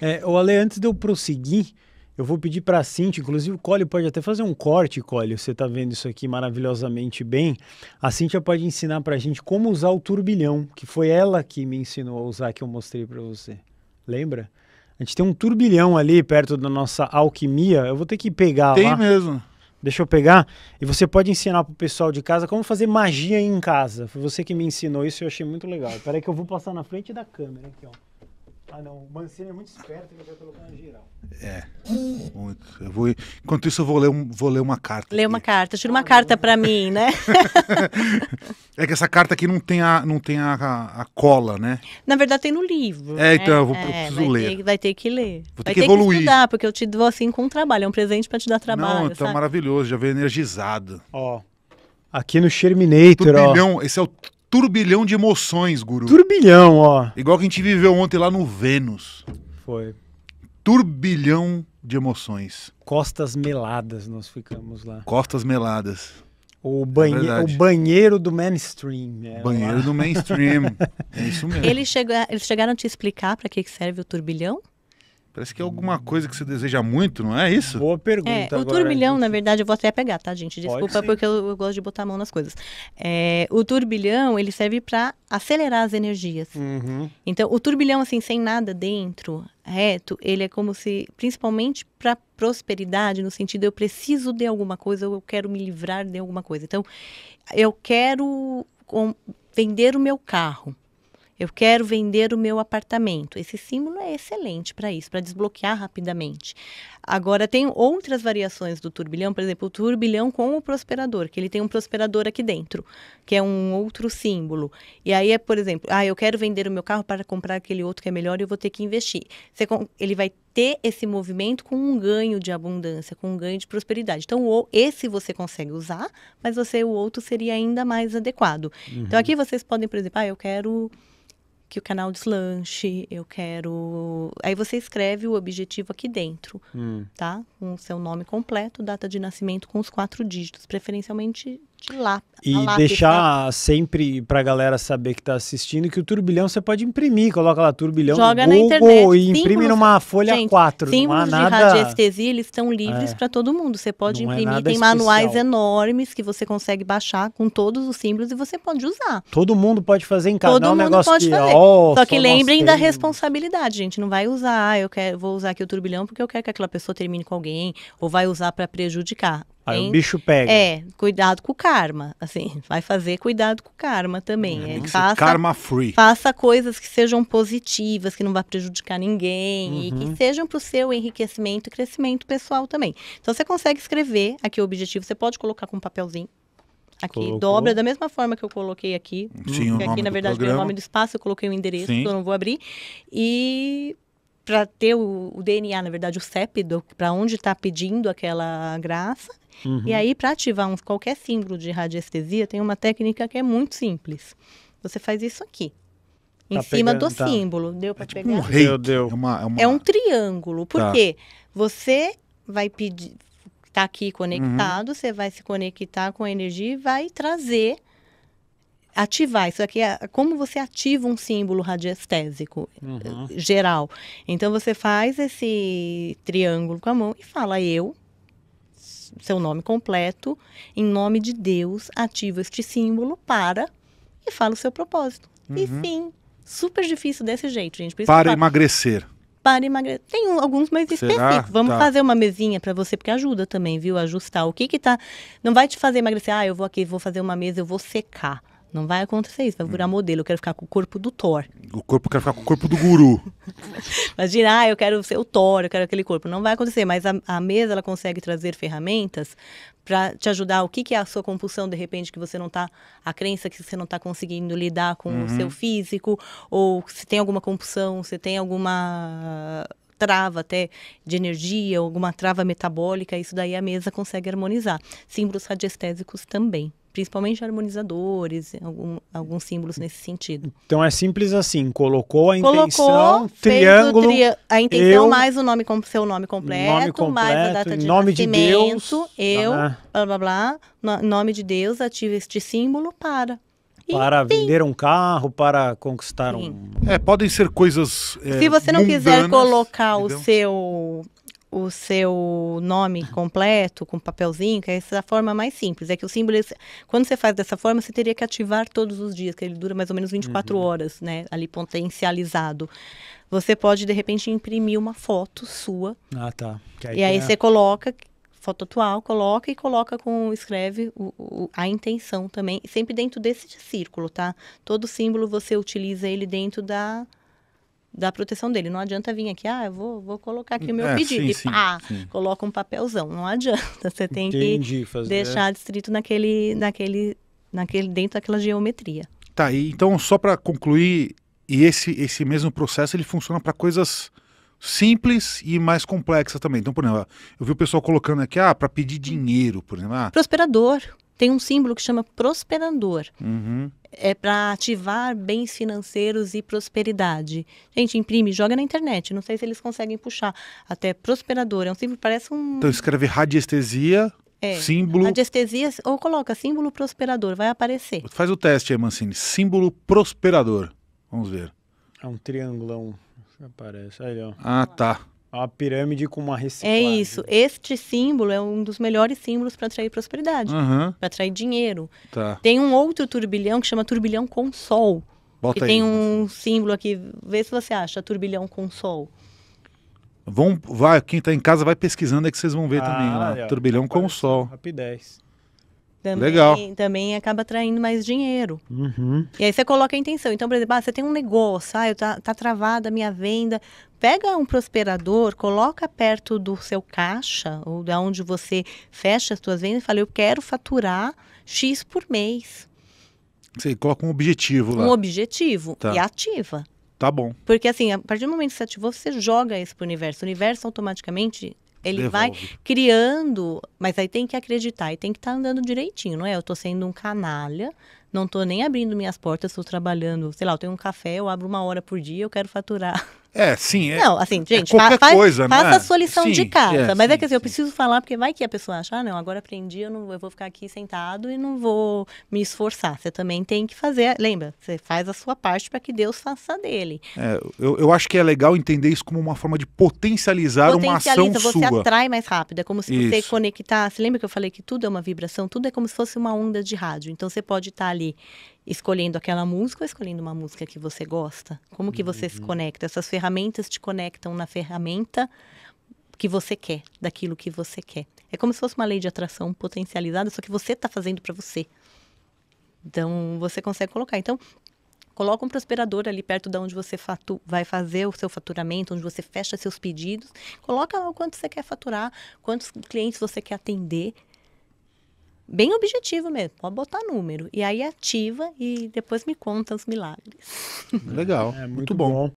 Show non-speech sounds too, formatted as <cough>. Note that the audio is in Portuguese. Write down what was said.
É, o Ale, antes de eu prosseguir, eu vou pedir para a Cintia, inclusive o Cole pode até fazer um corte, Cole, você está vendo isso aqui maravilhosamente bem. A Cintia pode ensinar para a gente como usar o turbilhão, que foi ela que me ensinou a usar, que eu mostrei para você. Lembra? A gente tem um turbilhão ali perto da nossa alquimia, eu vou ter que pegar tem lá. Tem mesmo. Deixa eu pegar. E você pode ensinar para o pessoal de casa como fazer magia em casa. Foi você que me ensinou isso e eu achei muito legal. Espera aí que eu vou passar na frente da câmera aqui, ó. Ah, não. O Mancini é muito esperto, ele vai colocar geral. É. Muito. Eu vou... Enquanto isso, eu vou ler, um, vou ler uma carta. Ler uma carta. Tira uma ah, carta para mim, né? <laughs> é que essa carta aqui não tem, a, não tem a, a, a cola, né? Na verdade, tem no livro. É, então, né? então, eu, vou, é, eu preciso vai ler. Ter, vai ter que ler. Vou ter vai que ter evoluir. que estudar, porque eu te dou assim com um trabalho. É um presente para te dar trabalho. Não, então maravilhoso. Já veio energizado. Ó. Aqui no Sherminator, ó. Esse é o turbilhão de emoções, guru. Turbilhão, ó. Igual que a gente viveu ontem lá no Vênus. Foi. Turbilhão de emoções. Costas meladas nós ficamos lá. Costas meladas. O, é banhe é o banheiro do mainstream. É banheiro lá. do mainstream. é isso mesmo. Eles, chega eles chegaram a te explicar para que serve o turbilhão? Parece que é alguma coisa que você deseja muito, não é isso? Boa pergunta. É, o turbilhão, gente... na verdade, eu vou até pegar, tá, gente? Desculpa, porque eu, eu, gosto de botar a mão nas coisas. É, o turbilhão, ele serve para acelerar as energias. Uhum. Então, o turbilhão, assim, sem nada dentro, reto, ele é como se, principalmente para prosperidade, no sentido eu preciso de alguma coisa, eu quero me livrar de alguma coisa. Então, eu quero vender o meu carro. Eu quero vender o meu apartamento. Esse símbolo é excelente para isso, para desbloquear rapidamente. Agora, tem outras variações do turbilhão, por exemplo, o turbilhão com o prosperador, que ele tem um prosperador aqui dentro, que é um outro símbolo. E aí é, por exemplo, ah, eu quero vender o meu carro para comprar aquele outro que é melhor e eu vou ter que investir. Você, ele vai ter esse movimento com um ganho de abundância, com um ganho de prosperidade. Então, esse você consegue usar, mas você o outro seria ainda mais adequado. Então, uhum. Então, aqui vocês podem, por exemplo, ah, eu quero que o canal deslanche, eu quero. Aí você escreve o objetivo aqui dentro, hum. tá? Com o seu nome completo, data de nascimento com os quatro dígitos, preferencialmente de lá. E né? deixar sempre para a galera saber que está assistindo que o turbilhão você pode imprimir, coloca lá turbilhão Joga Google, na internet. e imprime símbolos, numa folha gente, 4. Símbolos não há nada... de radiestesia, eles estão livres é. para todo mundo. Você pode não é imprimir, é tem especial. manuais enormes que você consegue baixar com todos os símbolos e você pode usar. Todo mundo pode fazer em casa, todo não é um negócio pode que, fazer. Oh, só que lembrem da responsabilidade, gente, não vai usar, ah, eu quero, vou usar aqui o turbilhão porque eu quero que aquela pessoa termine com alguém ou vai usar para prejudicar Aí hein? o bicho pega. É, cuidado com o karma. Assim, <laughs> vai fazer cuidado com o karma também. é, é faça, karma free. Faça coisas que sejam positivas, que não vá prejudicar ninguém uhum. e que uhum. sejam para o seu enriquecimento e crescimento pessoal também. Então você consegue escrever aqui o objetivo, você pode colocar com um papelzinho. Aqui Colocou. dobra da mesma forma que eu coloquei aqui. Sim, o aqui, na verdade, tem o nome do espaço, eu coloquei o endereço, Sim. que eu não vou abrir. E para ter o, o, DNA, na verdade, o CEP, para onde está pedindo aquela graça. Uhum. E aí, para ativar um, qualquer símbolo de radiestesia, tem uma técnica que é muito simples. Você faz isso aqui. Em tá cima pegando, do tá. símbolo. Deu para é tipo pegar? Um rei, deu, deu. É, uma, é, uma... é, um triângulo. Por tá. quê? Você vai pedir. tá aqui conectado, uhum. você vai se conectar com a energia e vai trazer ativar. Isso aqui é como você ativa um símbolo radiestésico uhum. Eh, geral. Então você faz esse triângulo com a mão e fala eu seu nome completo, em nome de Deus, ativa este símbolo, para e fala o seu propósito. Uhum. E fim. Super difícil desse jeito, gente. para emagrecer. Para emagrecer. Tem alguns mais específicos. Vamos tá. fazer uma mesinha para você, porque ajuda também, viu? Ajustar. O que que tá. Não vai te fazer emagrecer. Ah, eu vou aqui, vou fazer uma mesa, eu vou secar. Não vai acontecer isso, vai virar hum. modelo. Eu quero ficar com o corpo do Thor. O corpo, eu quero ficar com o corpo do guru. <laughs> Imagina, ah, eu quero ser o Thor, eu quero aquele corpo. Não vai acontecer, mas a, a mesa ela consegue trazer ferramentas para te ajudar. O que, que, é a sua compulsão, de repente, que você não tá. A crença que você não tá conseguindo lidar com uhum. o seu uhum. físico, ou se tem alguma compulsão, se tem alguma trava até de energia, alguma trava metabólica, isso daí a mesa consegue harmonizar. Símbolos radiestésicos também principalmente harmonizadores, algum, alguns símbolos nesse sentido. Então é simples assim, colocou a colocou, intenção, triângulo, tria a intenção eu, mais o nome seu nome completo, nome completo, mais a data de né? nome de Deus, eu, ah, blá blá blá, nome de Deus, ativa este símbolo para para vender um carro, para conquistar Sim. um. É, podem ser coisas. É, Se você não mundanas, quiser colocar entendeu? o seu o seu nome completo com papelzinho, que é essa forma mais simples. É que o símbolo, quando você faz dessa forma, você teria que ativar todos os dias, que ele dura mais ou menos 24 uhum. horas, né? Ali potencializado. Você pode, de repente, imprimir uma foto sua. Ah, tá. Aí e aí é... você coloca foto atual, coloca e coloca com, escreve o, o, a intenção também, sempre dentro desse círculo, tá? Todo símbolo você utiliza ele dentro da da proteção dele. Não adianta vir aqui, ah, eu vou, vou colocar aqui o meu é, pedido sim, e pá, sim. coloca um papelzão. Não adianta, <laughs> você tem Entendi, que fazer... deixar distrito naquele, naquele, naquele, dentro daquela geometria. Tá, e então só para concluir, e esse, esse mesmo processo ele funciona para coisas simples e mais complexas também. Então, por exemplo, eu vi o pessoal colocando aqui, ah, para pedir dinheiro, por exemplo. Ah, Prosperador tem um símbolo que chama prosperador Uhum. É para ativar bens financeiros e prosperidade. Gente, imprime, joga na internet. Não sei se eles conseguem puxar. Até prosperador. É um símbolo, parece um. Então escreve radiestesia. É, símbolo. Radiestesia, ou coloca símbolo prosperador, vai aparecer. Faz o teste aí, Mancini. Símbolo prosperador. Vamos ver. É um triangulão. Aparece. Aí, ó. Ah, tá a pirâmide com uma é reciclagem. É isso. Este símbolo é um dos melhores símbolos para atrair prosperidade, uhum. para atrair dinheiro. Tá. Tem um outro turbilhão que chama turbilhão com sol. Bota que tem um símbolo aqui. Vê se você acha turbilhão com sol. Vão, vai, quem está em casa vai pesquisando é que vocês vão ver ah, também. Lá, turbilhão com sol. Rapidez também, Legal. também acaba atraindo mais dinheiro. Uhum. E aí você coloca a intenção. Então, por exemplo, ah, você tem um negócio, ah, eu tá, tá travada a minha venda. Pega um prosperador, coloca perto do seu caixa, ou da onde você fecha as suas vendas, e fala, eu quero faturar X por mês. Você coloca um objetivo lá. Um objetivo tá. e ativa. Tá bom. Porque assim, a partir do momento que você ativou, você joga isso para o universo. O universo automaticamente ele Devolve. vai criando, mas aí tem que acreditar e tem que estar tá andando direitinho, não é? Eu estou sendo um canalha, não estou nem abrindo minhas portas, estou trabalhando, sei lá, eu tenho um café, eu abro uma hora por dia, eu quero faturar <laughs> É, sim. É, não, assim, é gente, é faz, coisa, né? faça né? a sua lição sim, de casa. É, mas é sim, é que assim, eu preciso falar, porque vai que a pessoa acha, ah, não, agora aprendi, eu, não, eu vou ficar aqui sentado e não vou me esforçar. Você também tem que fazer, lembra, você faz a sua parte para que Deus faça dele. É, eu, eu acho que é legal entender isso como uma forma de potencializar uma ação você sua. você atrai mais rápido. É como se isso. você conectasse, lembra que eu falei que tudo é uma vibração? Tudo é como se fosse uma onda de rádio. Então, você pode estar tá ali escolhendo aquela música ou escolhendo uma música que você gosta? Como que você uhum. se conecta? Essas ferramentas te conectam na ferramenta que você quer, daquilo que você quer. É como se fosse uma lei de atração potencializada, só que você está fazendo para você. Então, você consegue colocar. Então, coloca um prosperador ali perto de onde você fatu vai fazer o seu faturamento, onde você fecha seus pedidos. Coloca lá o quanto você quer faturar, quantos clientes você quer atender bem objetivo mesmo, pode botar número. E aí ativa e depois me conta os milagres. Legal, é, muito, muito bom. bom.